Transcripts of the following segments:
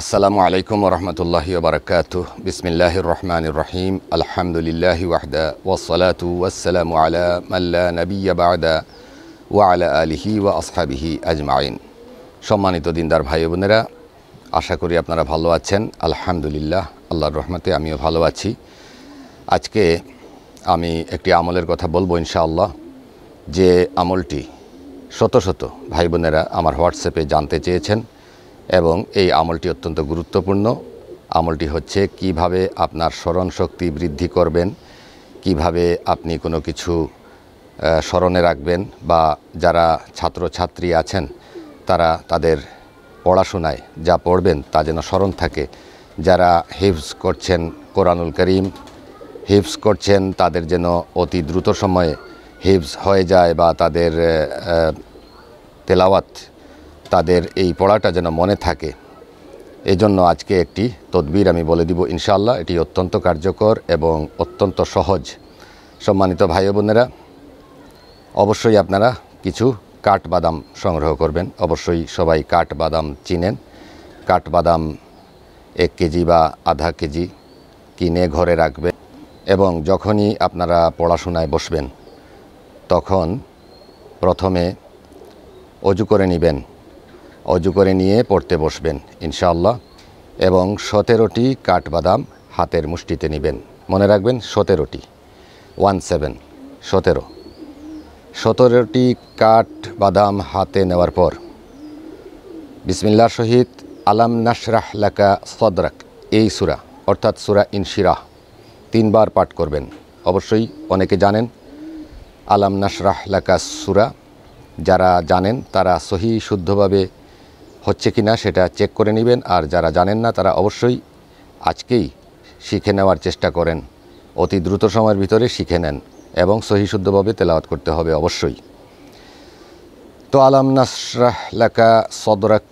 আসসালামু আলাইকুম রহমতুল্লাহি বারকাত বিসমিল্লাহ রহমান রহিম আলহামদুলিল্লাহ ওয়াহদা ওসলাতু ওয়াসালাম আলা মাল্লা বাদা ওয়া আলা আলিহি ওয়া আসহাবিহি আজমাইন সম্মানিত দিনদার ভাই বোনেরা আশা করি আপনারা ভালো আছেন আলহামদুলিল্লাহ আল্লাহর রহমতে আমিও ভালো আছি আজকে আমি একটি আমলের কথা বলবো ইনশাআল্লাহ যে আমলটি শত শত ভাই বোনেরা আমার হোয়াটসঅ্যাপে জানতে চেয়েছেন এবং এই আমলটি অত্যন্ত গুরুত্বপূর্ণ আমলটি হচ্ছে কিভাবে আপনার স্মরণ শক্তি বৃদ্ধি করবেন কিভাবে আপনি কোনো কিছু স্মরণে রাখবেন বা যারা ছাত্র ছাত্রী আছেন তারা তাদের পড়াশোনায় যা পড়বেন তা যেন স্মরণ থাকে যারা হিফস করছেন কোরআনুল করিম হিফস করছেন তাদের যেন অতি দ্রুত সময়ে হিফস হয়ে যায় বা তাদের তেলাওয়াত তাদের এই পড়াটা যেন মনে থাকে এজন্য আজকে একটি তদবির আমি বলে দিব ইনশাল্লাহ এটি অত্যন্ত কার্যকর এবং অত্যন্ত সহজ সম্মানিত ভাই বোনেরা অবশ্যই আপনারা কিছু কাঠবাদাম সংগ্রহ করবেন অবশ্যই সবাই কাঠবাদাম চিনেন কাঠবাদাম এক কেজি বা আধা কেজি কিনে ঘরে রাখবে এবং যখনই আপনারা পড়াশোনায় বসবেন তখন প্রথমে অজু করে নেবেন অজু করে নিয়ে পড়তে বসবেন ইনশাআল্লাহ এবং সতেরোটি কাঠবাদাম হাতের মুষ্টিতে নেবেন মনে রাখবেন সতেরোটি ওয়ান সেভেন সতেরো সতেরোটি কাঠ বাদাম হাতে নেওয়ার পর বিসমিল্লার সহিত আলাম নাসরাহ লাকা সদরাক এই সুরা অর্থাৎ সুরা ইনশিরাহ তিনবার পাঠ করবেন অবশ্যই অনেকে জানেন আলাম নাসরাহ লাকা সুরা যারা জানেন তারা সহি শুদ্ধভাবে হচ্ছে কি না সেটা চেক করে নেবেন আর যারা জানেন না তারা অবশ্যই আজকেই শিখে নেওয়ার চেষ্টা করেন অতি দ্রুত সময়ের ভিতরে শিখে নেন এবং সহিশুদ্ধভাবে তেলাওয়াত করতে হবে অবশ্যই তো আলাম নাসরাহ লাকা সদরাক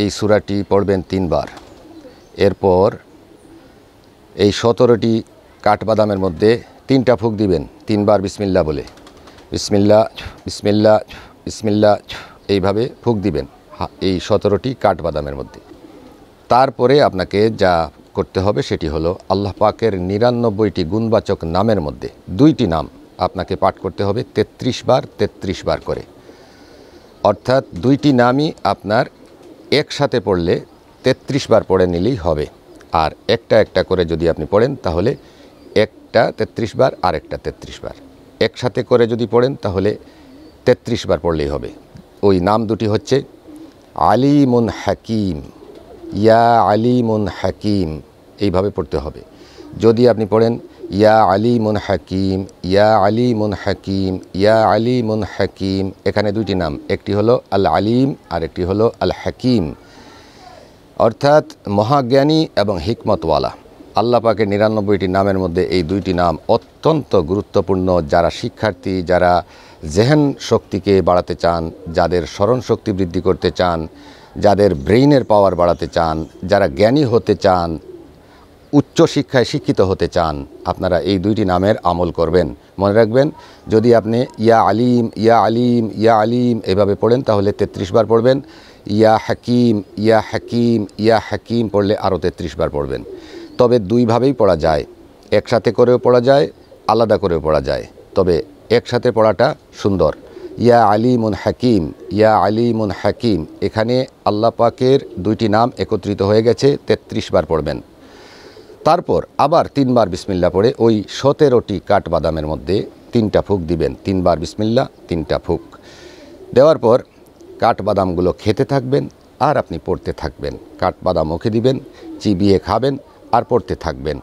এই সুরাটি পড়বেন তিনবার এরপর এই সতেরোটি কাঠবাদামের মধ্যে তিনটা ফুক দিবেন তিনবার বিসমিল্লা বলে বিসমিল্লা বিসমিল্লা বিসমিল্লা এইভাবে ফুক দিবেন এই সতেরোটি কাঠবাদামের মধ্যে তারপরে আপনাকে যা করতে হবে সেটি হলো আল্লাহ পাকের নিরানব্বইটি গুণবাচক নামের মধ্যে দুইটি নাম আপনাকে পাঠ করতে হবে ৩৩ বার ৩৩ বার করে অর্থাৎ দুইটি নামই আপনার একসাথে পড়লে ৩৩ বার পড়ে নিলেই হবে আর একটা একটা করে যদি আপনি পড়েন তাহলে একটা ৩৩ বার আর একটা ৩৩ বার একসাথে করে যদি পড়েন তাহলে ৩৩ বার পড়লেই হবে ওই নাম দুটি হচ্ছে আলিমুন হাকিম ইয়া আলিমুন হাকিম এইভাবে পড়তে হবে যদি আপনি পড়েন ইয়া আলিমুন হাকিম ইয়া আলিমুন হাকিম ইয়া আলিমুন হাকিম এখানে দুইটি নাম একটি হলো আল আলিম আর একটি হলো আল হাকিম অর্থাৎ মহাজ্ঞানী এবং হিকমতওয়ালা আল্লাহ নিরানব্বইটি নামের মধ্যে এই দুইটি নাম অত্যন্ত গুরুত্বপূর্ণ যারা শিক্ষার্থী যারা জেহেন শক্তিকে বাড়াতে চান যাদের স্মরণ শক্তি বৃদ্ধি করতে চান যাদের ব্রেইনের পাওয়ার বাড়াতে চান যারা জ্ঞানী হতে চান উচ্চ শিক্ষায় শিক্ষিত হতে চান আপনারা এই দুইটি নামের আমল করবেন মনে রাখবেন যদি আপনি ইয়া আলিম ইয়া আলিম ইয়া আলিম এভাবে পড়েন তাহলে ৩৩ বার পড়বেন ইয়া হাকিম ইয়া হাকিম ইয়া হাকিম পড়লে আরও ৩৩ বার পড়বেন তবে দুইভাবেই পড়া যায় একসাথে করেও পড়া যায় আলাদা করেও পড়া যায় তবে একসাথে পড়াটা সুন্দর ইয়া আলিমুন হাকিম ইয়া আলিমুন হাকিম এখানে আল্লাহ পাকের দুইটি নাম একত্রিত হয়ে গেছে ৩৩ বার পড়বেন তারপর আবার তিনবার বিসমিল্লা পড়ে ওই সতেরোটি কাঠ বাদামের মধ্যে তিনটা ফুক দিবেন তিনবার বিসমিল্লা তিনটা ফুক দেওয়ার পর কাঠবাদামগুলো খেতে থাকবেন আর আপনি পড়তে থাকবেন কাঠবাদাম মুখে দিবেন চিবিয়ে খাবেন আর পড়তে থাকবেন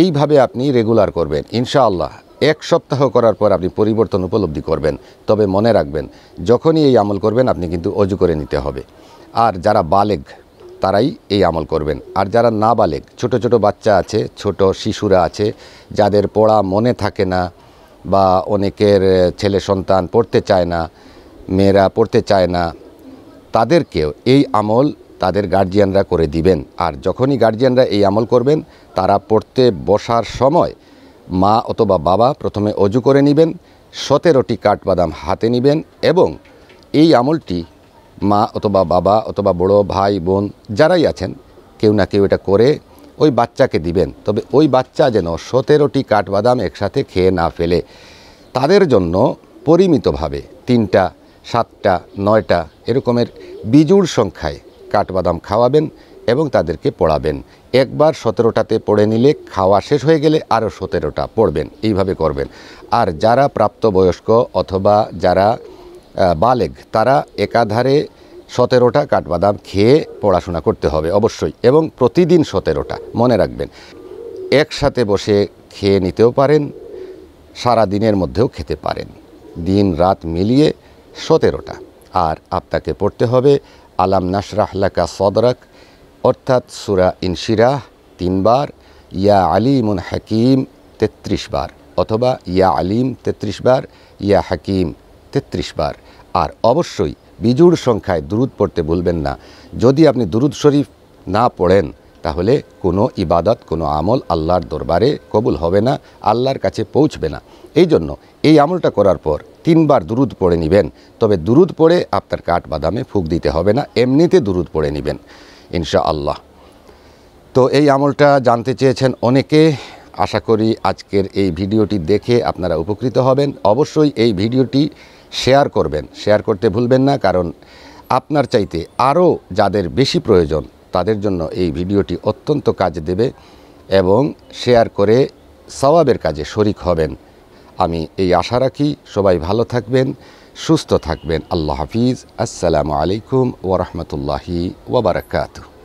এইভাবে আপনি রেগুলার করবেন ইনশাআল্লাহ এক সপ্তাহ করার পর আপনি পরিবর্তন উপলব্ধি করবেন তবে মনে রাখবেন যখনই এই আমল করবেন আপনি কিন্তু অজু করে নিতে হবে আর যারা বালেগ তারাই এই আমল করবেন আর যারা না বালেগ ছোট ছোট বাচ্চা আছে ছোট শিশুরা আছে যাদের পড়া মনে থাকে না বা অনেকের ছেলে সন্তান পড়তে চায় না মেয়েরা পড়তে চায় না তাদেরকেও এই আমল তাদের গার্জিয়ানরা করে দিবেন আর যখনই গার্জিয়ানরা এই আমল করবেন তারা পড়তে বসার সময় মা অথবা বাবা প্রথমে অজু করে নেবেন সতেরোটি কাঠবাদাম হাতে নেবেন এবং এই আমলটি মা অথবা বাবা অথবা বড় ভাই বোন যারাই আছেন কেউ না কেউ এটা করে ওই বাচ্চাকে দিবেন তবে ওই বাচ্চা যেন সতেরোটি কাঠবাদাম একসাথে খেয়ে না ফেলে তাদের জন্য পরিমিতভাবে তিনটা সাতটা নয়টা এরকমের বিজুর সংখ্যায় কাঠবাদাম খাওয়াবেন এবং তাদেরকে পড়াবেন একবার সতেরোটাতে পড়ে নিলে খাওয়া শেষ হয়ে গেলে আরও সতেরোটা পড়বেন এইভাবে করবেন আর যারা প্রাপ্তবয়স্ক অথবা যারা বালেগ তারা একাধারে সতেরোটা কাঠবাদাম খেয়ে পড়াশোনা করতে হবে অবশ্যই এবং প্রতিদিন সতেরোটা মনে রাখবেন একসাথে বসে খেয়ে নিতেও পারেন সারা দিনের মধ্যেও খেতে পারেন দিন রাত মিলিয়ে সতেরোটা আর আপনাকে পড়তে হবে আলাম লাকা সদরাক অর্থাৎ সুরা ইনশিরাহ তিনবার ইয়া আলিমুন হাকিম তেত্রিশ বার অথবা ইয়া আলিম তেত্রিশ বার ইয়া হাকিম তেত্রিশ বার আর অবশ্যই বিজুড় সংখ্যায় দুরুদ পড়তে ভুলবেন না যদি আপনি দুরুদ শরীফ না পড়েন তাহলে কোনো ইবাদত কোনো আমল আল্লাহর দরবারে কবুল হবে না আল্লাহর কাছে পৌঁছবে না এই জন্য এই আমলটা করার পর তিনবার দুরুদ পড়ে নেবেন তবে দুরুদ পড়ে আপনার কাঠ বাদামে ফুক দিতে হবে না এমনিতে দুরুদ পড়ে নেবেন ইনশা আল্লাহ তো এই আমলটা জানতে চেয়েছেন অনেকে আশা করি আজকের এই ভিডিওটি দেখে আপনারা উপকৃত হবেন অবশ্যই এই ভিডিওটি শেয়ার করবেন শেয়ার করতে ভুলবেন না কারণ আপনার চাইতে আরও যাদের বেশি প্রয়োজন তাদের জন্য এই ভিডিওটি অত্যন্ত কাজ দেবে এবং শেয়ার করে সওয়াবের কাজে শরিক হবেন আমি এই আশা রাখি সবাই ভালো থাকবেন সুস্থ থাকবেন আল্লাহ হাফিজ আসসালামু আলাইকুম ওরহমতুল্লাহি ওবরাকাতু